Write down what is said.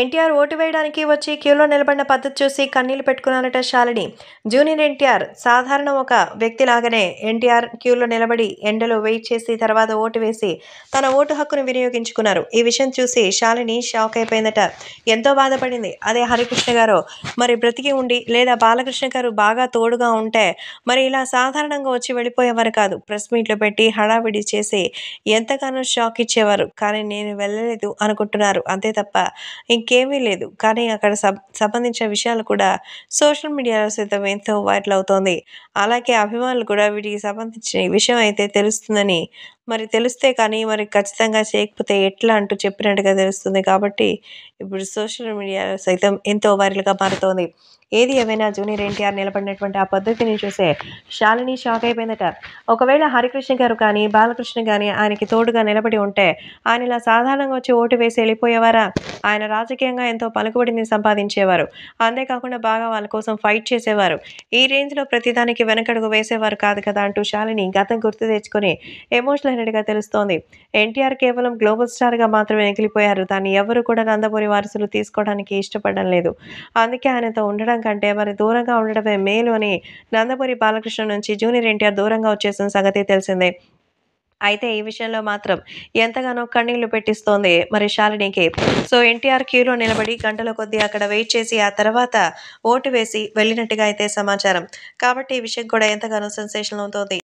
NTR vote వేయడానికి వచ్చి క్యూలో నిలబడిన పద్ధతి చూసి కన్నీళ్లు పెట్టుకున్నారట శాలిని జూనియర్ ఎన్టీఆర్ సాధారణ ఒక వ్యక్తి లాగానే ఎన్టీఆర్ క్యూలో నిలబడి ఎండలో వెయిట్ చేసి తర్వాత ఓటు వేసి తన ఓటు హక్కును వినియోగించుకున్నారు ఈ విషయం చూసి శాలిని షాక్ అయిపోయిందట ఎంతో బాధపడింది అదే హరికృష్ణ గారు మరి బ్రతికి ఉండి లేదా బాలకృష్ణ గారు బాగా తోడుగా ఉంటే మరి ఇలా సాధారణంగా వచ్చి వెళ్ళిపోయేవారు కాదు ప్రెస్ మీట్లు పెట్టి హడావిడి చేసి ఎంతగానో షాక్ ఇచ్చేవారు కానీ నేను వెళ్ళలేదు అనుకుంటున్నారు అంతే తప్ప ఇంకేమీ లేదు కానీ అక్కడ సంబంధించిన విషయాలు కూడా సోషల్ మీడియాలో సైతం ఎంతో వైరల్ అవుతోంది అలాగే అభిమానులు కూడా వీటికి సంబంధించిన విషయం అయితే తెలుస్తుందని మరి తెలిస్తే కానీ మరి ఖచ్చితంగా చేయకపోతే ఎట్లా అంటూ చెప్పినట్టుగా తెలుస్తుంది కాబట్టి ఇప్పుడు సోషల్ మీడియా సైతం ఎంతో వైరల్గా మారుతోంది ఏది ఏమైనా జూనియర్ ఎన్టీఆర్ నిలబడినటువంటి ఆ పద్ధతిని చూసే శాలిని షాక్ అయిపోయిందట ఒకవేళ హరికృష్ణ గారు కానీ బాలకృష్ణ కానీ ఆయనకి తోడుగా నిలబడి ఉంటే ఆయన ఇలా సాధారణంగా వచ్చి ఓటు వేసి వెళ్ళిపోయేవారా ఆయన రాజకీయంగా ఎంతో పలుకుబడిని సంపాదించేవారు అంతేకాకుండా బాగా వాళ్ళ కోసం ఫైట్ చేసేవారు ఈ రేంజ్లో ప్రతిదానికి వెనకడుగు వేసేవారు కాదు కదా అంటూ శాలిని గతం గుర్తు తెచ్చుకొని ఎమోషనల్ అయినట్టుగా తెలుస్తోంది ఎన్టీఆర్ కేవలం గ్లోబల్ స్టార్గా మాత్రమే ఎగిలిపోయారు దాన్ని ఎవరు కూడా నందమూరి వారసులు తీసుకోవడానికి ఇష్టపడడం లేదు అందుకే ఆయనతో ఉండడం కంటే మరి దూరంగా ఉండడమే మేలు అని నందమూరి బాలకృష్ణ నుంచి జూనియర్ ఎన్టీఆర్ దూరంగా వచ్చేసిన సంగతి తెలిసిందే అయితే ఈ విషయంలో మాత్రం ఎంతగానో కన్నీళ్లు పెట్టిస్తోంది మరి శాలినికి సో ఎన్టీఆర్ క్యూలో నిలబడి గంటల కొద్దీ అక్కడ వెయిట్ చేసి ఆ తర్వాత ఓటు వేసి వెళ్ళినట్టుగా అయితే సమాచారం కాబట్టి ఈ విషయం కూడా ఎంతగానో సెన్సేషన్ అవుతోంది